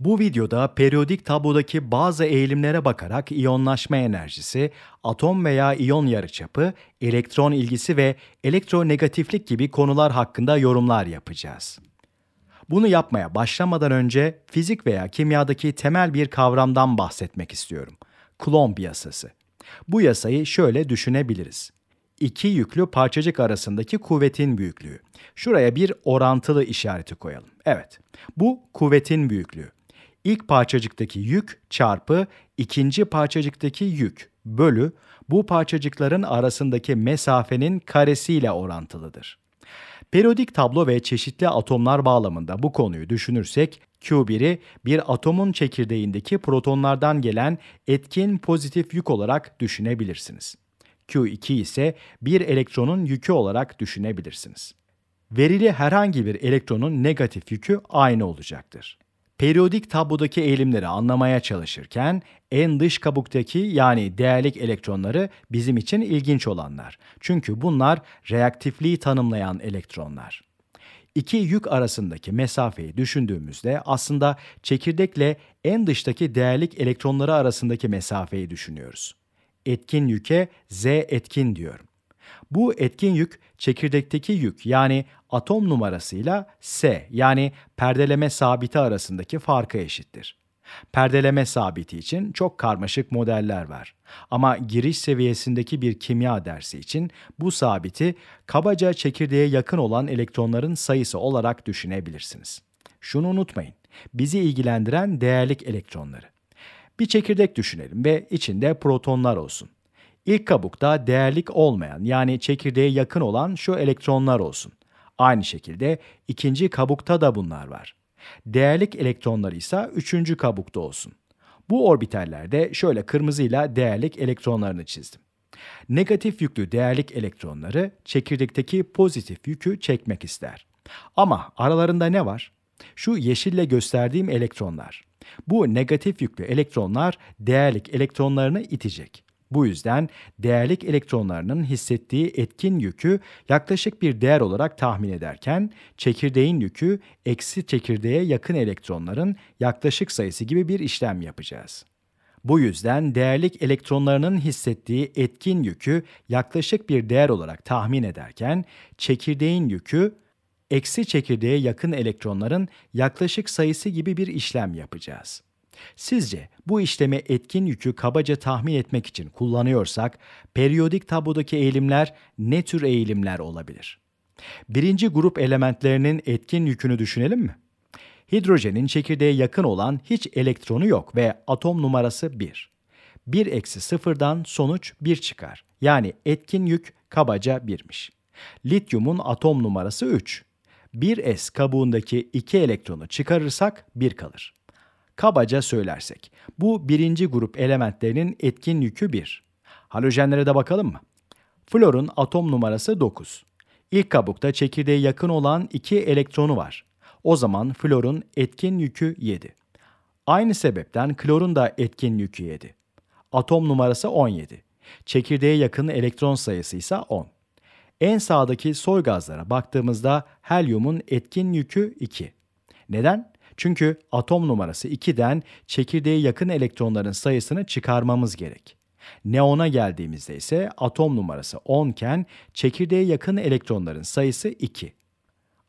Bu videoda periyodik tablodaki bazı eğilimlere bakarak iyonlaşma enerjisi, atom veya iyon yarıçapı, elektron ilgisi ve elektronegatiflik gibi konular hakkında yorumlar yapacağız. Bunu yapmaya başlamadan önce fizik veya kimyadaki temel bir kavramdan bahsetmek istiyorum. Coulomb yasası. Bu yasayı şöyle düşünebiliriz. İki yüklü parçacık arasındaki kuvvetin büyüklüğü. Şuraya bir orantılı işareti koyalım. Evet, bu kuvvetin büyüklüğü ilk parçacıktaki yük çarpı ikinci parçacıktaki yük bölü bu parçacıkların arasındaki mesafenin karesiyle orantılıdır. Periyodik tablo ve çeşitli atomlar bağlamında bu konuyu düşünürsek Q1'i bir atomun çekirdeğindeki protonlardan gelen etkin pozitif yük olarak düşünebilirsiniz. Q2 ise bir elektronun yükü olarak düşünebilirsiniz. Verili herhangi bir elektronun negatif yükü aynı olacaktır periyodik tablodaki eğilimleri anlamaya çalışırken en dış kabuktaki yani değerlik elektronları bizim için ilginç olanlar. Çünkü bunlar reaktifliği tanımlayan elektronlar. İki yük arasındaki mesafeyi düşündüğümüzde aslında çekirdekle en dıştaki değerlik elektronları arasındaki mesafeyi düşünüyoruz. Etkin yüke Z etkin diyorum. Bu etkin yük çekirdekteki yük yani atom numarasıyla S yani perdeleme sabiti arasındaki farka eşittir. Perdeleme sabiti için çok karmaşık modeller var. Ama giriş seviyesindeki bir kimya dersi için bu sabiti kabaca çekirdeğe yakın olan elektronların sayısı olarak düşünebilirsiniz. Şunu unutmayın, bizi ilgilendiren değerlik elektronları. Bir çekirdek düşünelim ve içinde protonlar olsun. İlk kabukta değerlik olmayan yani çekirdeğe yakın olan şu elektronlar olsun. Aynı şekilde ikinci kabukta da bunlar var. Değerlik elektronları ise üçüncü kabukta olsun. Bu orbitallerde şöyle kırmızıyla değerlik elektronlarını çizdim. Negatif yüklü değerlik elektronları çekirdekteki pozitif yükü çekmek ister. Ama aralarında ne var? Şu yeşille gösterdiğim elektronlar. Bu negatif yüklü elektronlar değerlik elektronlarını itecek. Bu yüzden değerlik elektronlarının hissettiği etkin yükü yaklaşık bir değer olarak tahmin ederken, çekirdeğin yükü eksi çekirdeğe yakın elektronların yaklaşık sayısı gibi bir işlem yapacağız. Bu yüzden değerlik elektronlarının hissettiği etkin yükü yaklaşık bir değer olarak tahmin ederken, çekirdeğin yükü eksi çekirdeğe yakın elektronların yaklaşık sayısı gibi bir işlem yapacağız.'' Sizce bu işlemi etkin yükü kabaca tahmin etmek için kullanıyorsak, periyodik tablodaki eğilimler ne tür eğilimler olabilir? Birinci grup elementlerinin etkin yükünü düşünelim mi? Hidrojenin çekirdeğe yakın olan hiç elektronu yok ve atom numarası 1. 1 eksi 0'dan sonuç 1 çıkar. Yani etkin yük kabaca 1'miş. Lityumun atom numarası 3. 1s kabuğundaki 2 elektronu çıkarırsak 1 kalır. Kabaca söylersek bu birinci grup elementlerinin etkin yükü 1. Halojenlere de bakalım mı? Florun atom numarası 9. İlk kabukta çekirdeğe yakın olan 2 elektronu var. O zaman florun etkin yükü 7. Aynı sebepten klorun da etkin yükü 7. Atom numarası 17. Çekirdeğe yakın elektron sayısı ise 10. En sağdaki soy gazlara baktığımızda helyumun etkin yükü 2. Neden? Çünkü atom numarası 2'den çekirdeğe yakın elektronların sayısını çıkarmamız gerek. Neona geldiğimizde ise atom numarası 10 iken çekirdeğe yakın elektronların sayısı 2.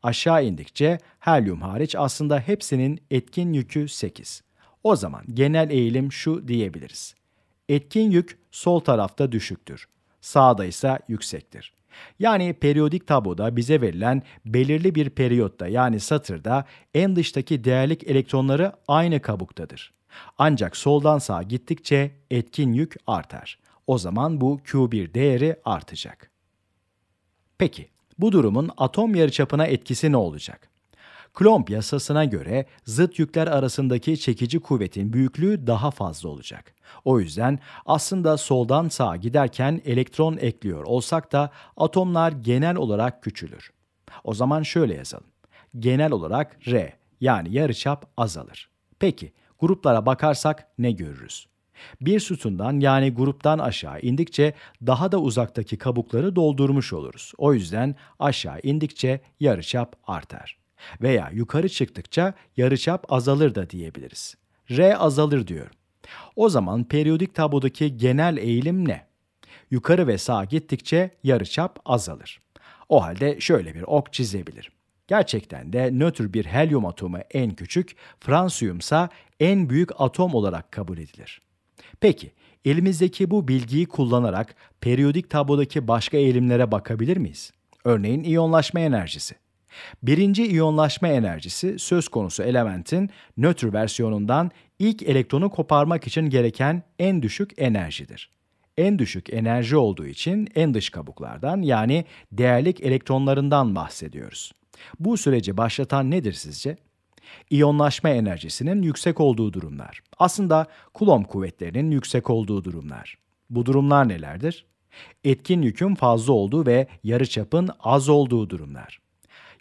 Aşağı indikçe helyum hariç aslında hepsinin etkin yükü 8. O zaman genel eğilim şu diyebiliriz. Etkin yük sol tarafta düşüktür. Sağda ise yüksektir. Yani periyodik taboda bize verilen belirli bir periyotta yani satırda en dıştaki değerlik elektronları aynı kabuktadır. Ancak soldan sağa gittikçe etkin yük artar. O zaman bu Q1 değeri artacak. Peki bu durumun atom yarıçapına etkisi ne olacak? Klomp yasasına göre zıt yükler arasındaki çekici kuvvetin büyüklüğü daha fazla olacak. O yüzden aslında soldan sağa giderken elektron ekliyor olsak da atomlar genel olarak küçülür. O zaman şöyle yazalım. Genel olarak R yani yarıçap azalır. Peki gruplara bakarsak ne görürüz? Bir sütundan yani gruptan aşağı indikçe daha da uzaktaki kabukları doldurmuş oluruz. O yüzden aşağı indikçe yarıçap artar. Veya yukarı çıktıkça yarıçap azalır da diyebiliriz. R azalır diyorum. O zaman periyodik tablodaki genel eğilim ne? Yukarı ve sağa gittikçe yarıçap azalır. O halde şöyle bir ok çizebilirim. Gerçekten de nötr bir helyum atomu en küçük, fransiyumsa en büyük atom olarak kabul edilir. Peki, elimizdeki bu bilgiyi kullanarak periyodik tablodaki başka eğilimlere bakabilir miyiz? Örneğin iyonlaşma enerjisi. Birinci iyonlaşma enerjisi söz konusu elementin nötr versiyonundan ilk elektronu koparmak için gereken en düşük enerjidir. En düşük enerji olduğu için en dış kabuklardan yani değerlik elektronlarından bahsediyoruz. Bu süreci başlatan nedir sizce? İyonlaşma enerjisinin yüksek olduğu durumlar. Aslında Coulomb kuvvetlerinin yüksek olduğu durumlar. Bu durumlar nelerdir? Etkin yükün fazla olduğu ve yarıçapın az olduğu durumlar.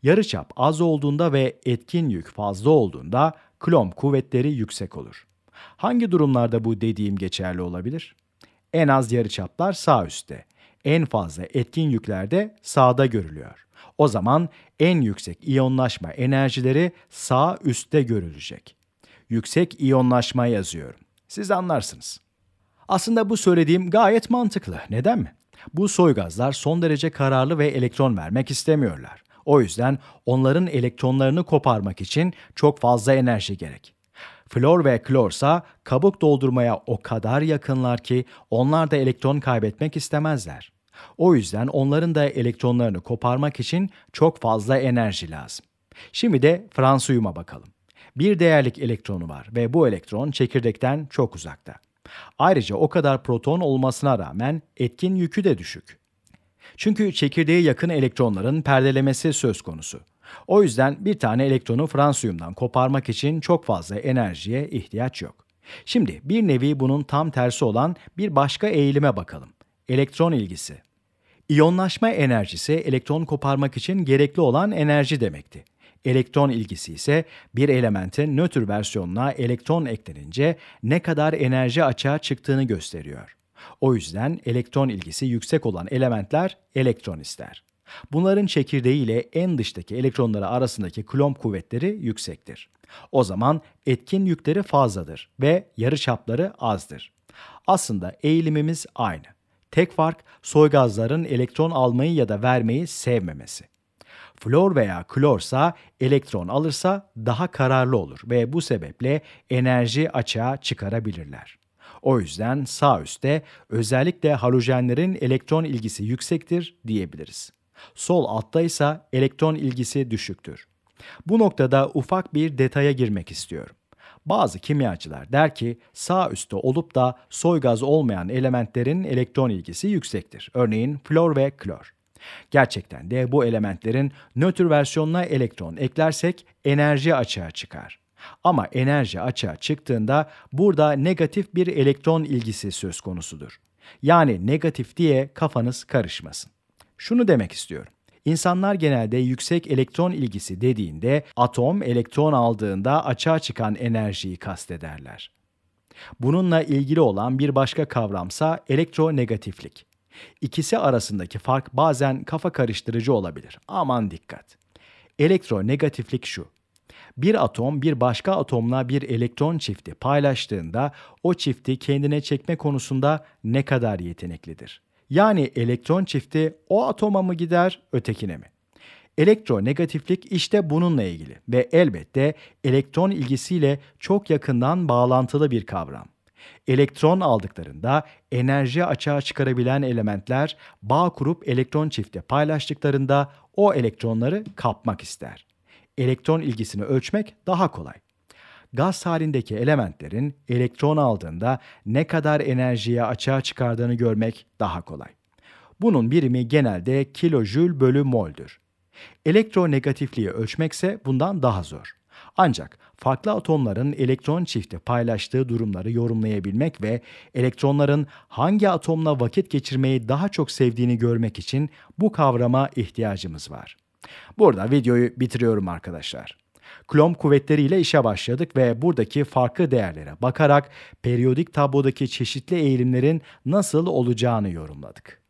Yarıçap az olduğunda ve etkin yük fazla olduğunda klomp kuvvetleri yüksek olur. Hangi durumlarda bu dediğim geçerli olabilir? En az yarıçaplar sağ üstte, en fazla etkin yükler de sağda görülüyor. O zaman en yüksek iyonlaşma enerjileri sağ üstte görülecek. Yüksek iyonlaşma yazıyorum. Siz anlarsınız. Aslında bu söylediğim gayet mantıklı. Neden mi? Bu soygazlar son derece kararlı ve elektron vermek istemiyorlar. O yüzden onların elektronlarını koparmak için çok fazla enerji gerek. Flor ve klorsa kabuk doldurmaya o kadar yakınlar ki onlar da elektron kaybetmek istemezler. O yüzden onların da elektronlarını koparmak için çok fazla enerji lazım. Şimdi de fransuyuma bakalım. Bir değerlik elektronu var ve bu elektron çekirdekten çok uzakta. Ayrıca o kadar proton olmasına rağmen etkin yükü de düşük. Çünkü çekirdeğe yakın elektronların perdelemesi söz konusu. O yüzden bir tane elektronu fransiyumdan koparmak için çok fazla enerjiye ihtiyaç yok. Şimdi bir nevi bunun tam tersi olan bir başka eğilime bakalım. Elektron ilgisi. İyonlaşma enerjisi elektron koparmak için gerekli olan enerji demekti. Elektron ilgisi ise bir elementin nötr versiyonuna elektron eklenince ne kadar enerji açığa çıktığını gösteriyor. O yüzden elektron ilgisi yüksek olan elementler elektron ister. Bunların çekirdeği ile en dıştaki elektronları arasındaki klomp kuvvetleri yüksektir. O zaman etkin yükleri fazladır ve yarıçapları azdır. Aslında eğilimimiz aynı. Tek fark soy gazların elektron almayı ya da vermeyi sevmemesi. Flor veya klorsa elektron alırsa daha kararlı olur ve bu sebeple enerji açığa çıkarabilirler. O yüzden sağ üstte özellikle halojenlerin elektron ilgisi yüksektir diyebiliriz. Sol altta ise elektron ilgisi düşüktür. Bu noktada ufak bir detaya girmek istiyorum. Bazı kimyacılar der ki sağ üstte olup da soy gaz olmayan elementlerin elektron ilgisi yüksektir. Örneğin flor ve klor. Gerçekten de bu elementlerin nötr versiyonuna elektron eklersek enerji açığa çıkar. Ama enerji açığa çıktığında burada negatif bir elektron ilgisi söz konusudur. Yani negatif diye kafanız karışmasın. Şunu demek istiyorum. İnsanlar genelde yüksek elektron ilgisi dediğinde atom elektron aldığında açığa çıkan enerjiyi kastederler. Bununla ilgili olan bir başka kavramsa elektronegatiflik. İkisi arasındaki fark bazen kafa karıştırıcı olabilir. Aman dikkat. Elektronegatiflik şu. Bir atom bir başka atomla bir elektron çifti paylaştığında o çifti kendine çekme konusunda ne kadar yeteneklidir? Yani elektron çifti o atoma mı gider, ötekine mi? Elektronegatiflik işte bununla ilgili ve elbette elektron ilgisiyle çok yakından bağlantılı bir kavram. Elektron aldıklarında enerji açığa çıkarabilen elementler bağ kurup elektron çifti paylaştıklarında o elektronları kapmak ister elektron ilgisini ölçmek daha kolay. Gaz halindeki elementlerin elektron aldığında ne kadar enerjiye açığa çıkardığını görmek daha kolay. Bunun birimi genelde kilojül bölü moldür. Elektronegatifliği ölçmekse bundan daha zor. Ancak farklı atomların elektron çifti paylaştığı durumları yorumlayabilmek ve elektronların hangi atomla vakit geçirmeyi daha çok sevdiğini görmek için bu kavrama ihtiyacımız var. Burada videoyu bitiriyorum arkadaşlar. Klom kuvvetleriyle işe başladık ve buradaki farklı değerlere bakarak periyodik tablodaki çeşitli eğilimlerin nasıl olacağını yorumladık.